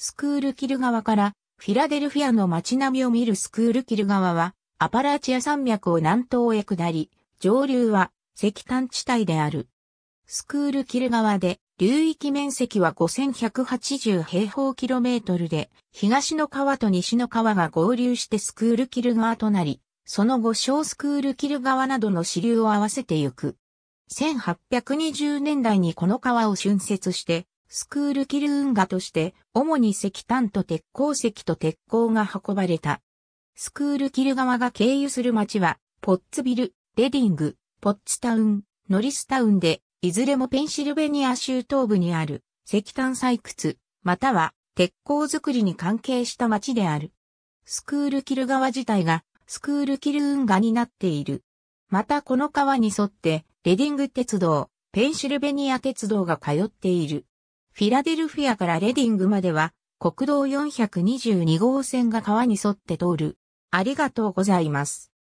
スクールキル川からフィラデルフィアの街並みを見るスクールキル川はアパラチア山脈を南東へ下り、上流は石炭地帯である。スクールキル川で流域面積は5180平方キロメートルで、東の川と西の川が合流してスクールキル川となり、その後小スクールキル川などの支流を合わせてゆく。1820年代にこの川を浚渫して、スクールキル運河として、主に石炭と鉄鉱石と鉄鋼が運ばれた。スクールキル側が経由する町は、ポッツビル、レディング、ポッツタウン、ノリスタウンで、いずれもペンシルベニア州東部にある石炭採掘、または鉄鋼づくりに関係した町である。スクールキル川自体がスクールキル運河になっている。またこの川に沿ってレディング鉄道、ペンシルベニア鉄道が通っている。フィラデルフィアからレディングまでは、国道422号線が川に沿って通る。ありがとうございます。